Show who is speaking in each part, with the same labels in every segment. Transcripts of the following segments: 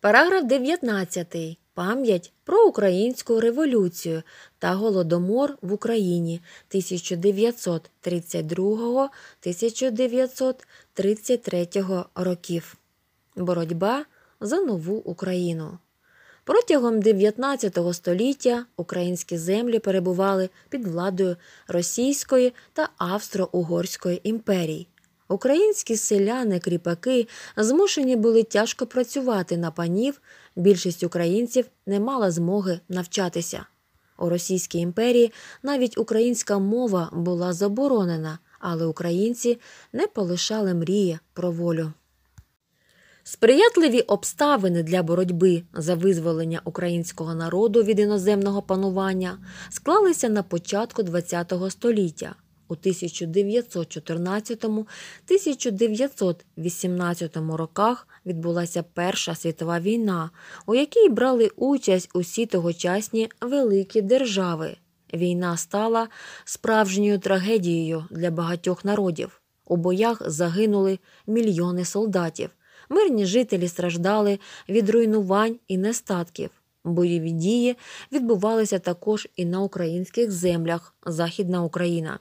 Speaker 1: Параграф 19. Пам'ять про українську революцію та Голодомор в Україні 1932 1933 років. Боротьба за нову Україну. Протягом 19 століття українські землі перебували під владою Російської та Австро-Угорської імперій. Українські селяни, кріпаки змушені були тяжко працювати на панів. Більшість українців не мала змоги навчатися. У Російській імперії навіть українська мова була заборонена, але українці не полишали мрії про волю. Сприятливі обставини для боротьби за визволення українського народу від іноземного панування склалися на початку ХХ століття у 1914-1918 роках відбулася Перша світова війна, у якій брали участь усі тогочасні великі держави. Війна стала справжньою трагедією для багатьох народів. У боях загинули мільйони солдатів. Мирні жителі страждали від руйнувань і нестатків. Бойові дії відбувалися також і на українських землях Західна Україна.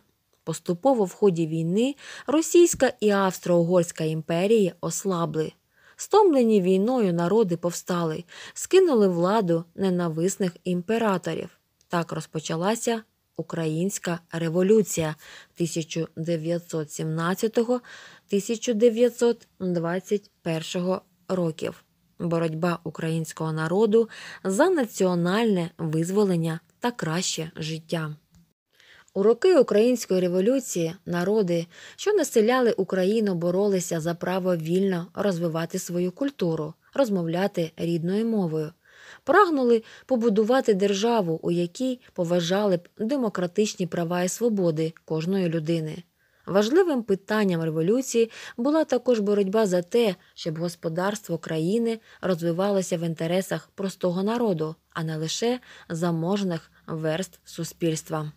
Speaker 1: Поступово в ході війни Російська і Австро-Угорська імперії ослабли. Стомлені війною народи повстали, скинули владу ненависних імператорів. Так розпочалася Українська революція 1917-1921 років. Боротьба українського народу за національне визволення та краще життя. У роки української революції народи, що населяли Україну, боролися за право вільно розвивати свою культуру, розмовляти рідною мовою, прагнули побудувати державу, у якій поважали б демократичні права і свободи кожної людини. Важливим питанням революції була також боротьба за те, щоб господарство країни розвивалося в інтересах простого народу, а не лише заможних верст суспільства.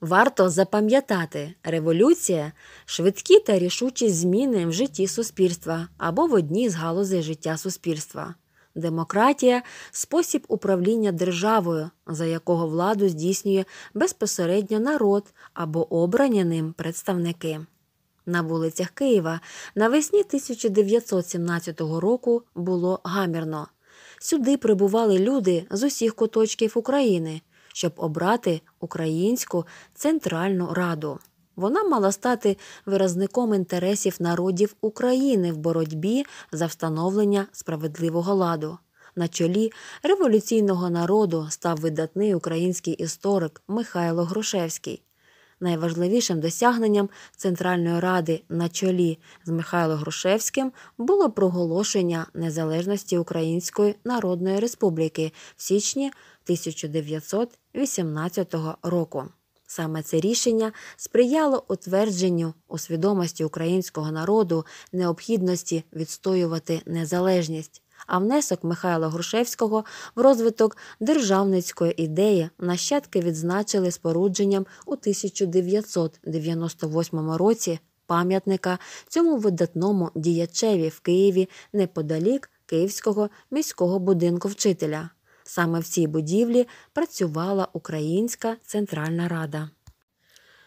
Speaker 1: Варто запам'ятати, революція швидкі та рішучі зміни в житті суспільства або в одній з галузей життя суспільства. Демократія спосіб управління державою, за якого владу здійснює безпосередньо народ або обрані ним представники. На вулицях Києва навесні 1917 року було гамірно. Сюди прибували люди з усіх куточків України, щоб обрати українську центральну раду. Вона мала стати виразником інтересів народів України в боротьбі за встановлення справедливого ладу. На чолі революційного народу став видатний український історик Михайло Грушевський. Найважливішим досягненням Центральної Ради на чолі з Михайло Грушевським було проголошення незалежності Української Народної Республіки в січні 1918 року. Саме це рішення сприяло утвердженню у свідомості українського народу необхідності відстоювати незалежність, а внесок Михайла Грушевського в розвиток державницької ідеї нащадки відзначили спорудженням у 1998 році пам'ятника цьому видатному діячеві в Києві неподалік Київського міського будинку вчителя. Саме в цій будівлі працювала Українська Центральна Рада.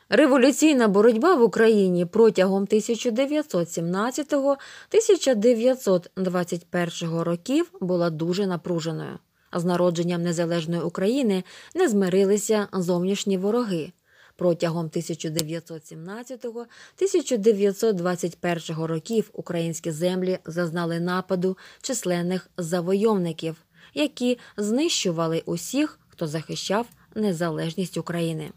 Speaker 1: Революційна боротьба в Україні протягом 1917-1921 років була дуже напруженою. З народженням незалежної України не змирилися зовнішні вороги. Протягом 1917-1921 років українські землі зазнали нападу численних завойовників які знищували усіх, хто захищав незалежність України.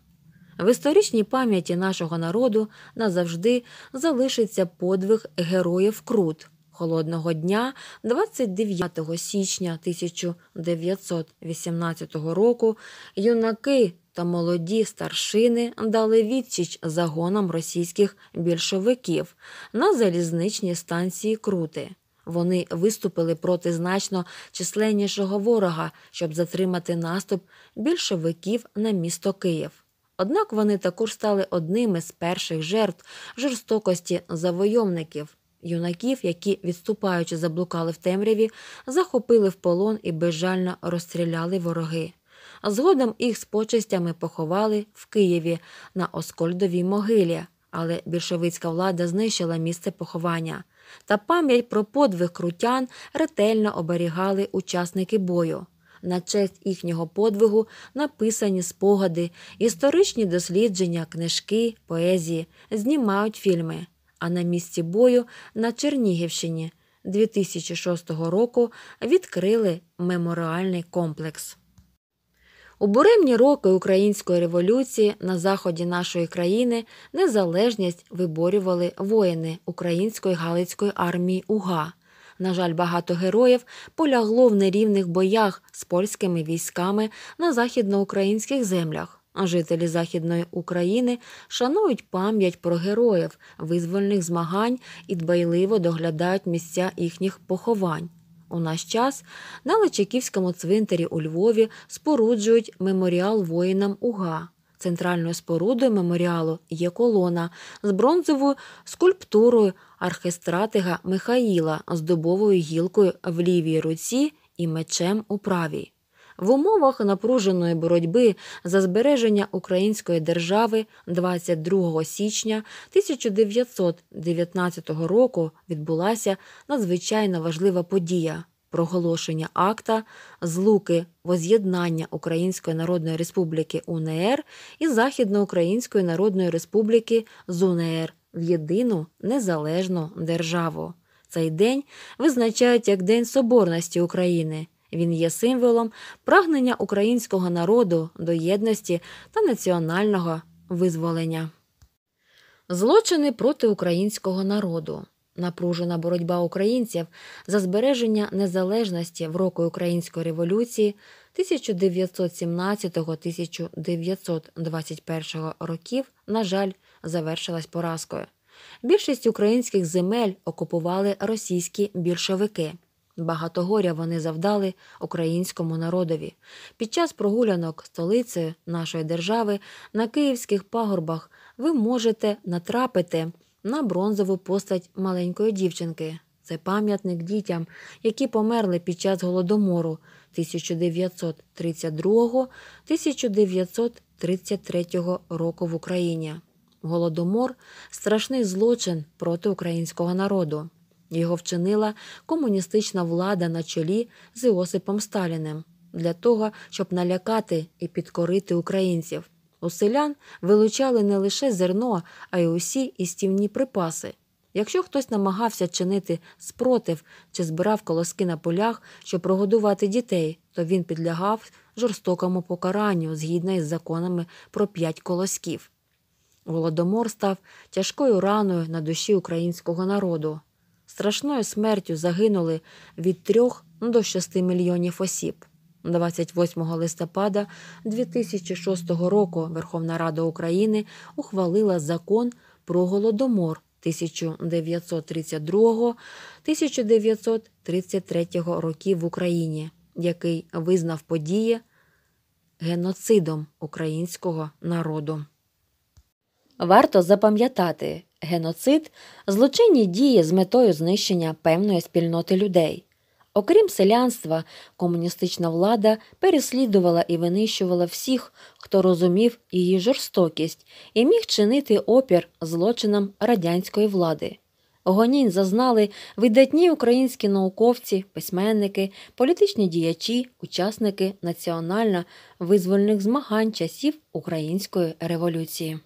Speaker 1: В історичній пам'яті нашого народу назавжди залишиться подвиг героїв Крут холодного дня 29 січня 1918 року. Юнаки та молоді старшини дали відсіч загонам російських більшовиків на залізничній станції Крути вони виступили проти значно численнішого ворога, щоб затримати наступ більшовиків на місто Київ. Однак вони також стали одними з перших жертв жорстокості завойовників. Юнаків, які, відступаючи, заблукали в темряві, захопили в полон і безжально розстріляли вороги. Згодом їх з почестями поховали в Києві на Оскольдовій могилі. Але більшовицька влада знищила місце поховання, та пам'ять про подвиг крутян ретельно оберігали учасники бою. На честь їхнього подвигу написані спогади, історичні дослідження, книжки, поезії, знімають фільми. А на місці бою на Чернігівщині 2006 року відкрили меморіальний комплекс. У буремні роки Української революції на заході нашої країни незалежність виборювали воїни Української Галицької армії УГА. На жаль, багато героїв полягло в нерівних боях з польськими військами на західноукраїнських землях. А Жителі Західної України шанують пам'ять про героїв, визвольних змагань і дбайливо доглядають місця їхніх поховань. У наш час на Личаківському цвинтарі у Львові споруджують меморіал воїнам Уга. Центральною спорудою меморіалу є колона з бронзовою скульптурою архестратига Михаїла з дубовою гілкою в лівій руці і мечем у правій в умовах напруженої боротьби за збереження української держави 22 січня 1919 року відбулася надзвичайно важлива подія. Проголошення акта злуки воз'єднання Української Народної Республіки УНР і Західноукраїнської Народної Республіки з УНР в єдину незалежну державу. Цей день визначають як День Соборності України він є символом прагнення українського народу до єдності та національного визволення. Злочини проти українського народу. Напружена боротьба українців за збереження незалежності в роки Української революції 1917 1921 років, на жаль, завершилась поразкою. Більшість українських земель окупували російські більшовики. Багато горя вони завдали українському народові. Під час прогулянок столицею нашої держави на київських пагорбах ви можете натрапити на бронзову постать маленької дівчинки. Це пам'ятник дітям, які померли під час голодомору 1932-1933 року в Україні. Голодомор страшний злочин проти українського народу. Його вчинила комуністична влада на чолі з Іосипом Сталіним для того, щоб налякати і підкорити українців. У селян вилучали не лише зерно, а й усі істівні припаси. Якщо хтось намагався чинити спротив чи збирав колоски на полях, щоб прогодувати дітей, то він підлягав жорстокому покаранню згідно із законами про п'ять колосків. Голодомор став тяжкою раною на душі українського народу страшною смертю загинули від 3 до 6 мільйонів осіб. 28 листопада 2006 року Верховна Рада України ухвалила закон про голодомор 1932-1933 років в Україні, який визнав події геноцидом українського народу. Варто запам'ятати, Геноцид злочинні дії з метою знищення певної спільноти людей. Окрім селянства, комуністична влада переслідувала і винищувала всіх, хто розумів її жорстокість і міг чинити опір злочинам радянської влади. Гонінь зазнали видатні українські науковці, письменники, політичні діячі, учасники національно визвольних змагань часів Української революції.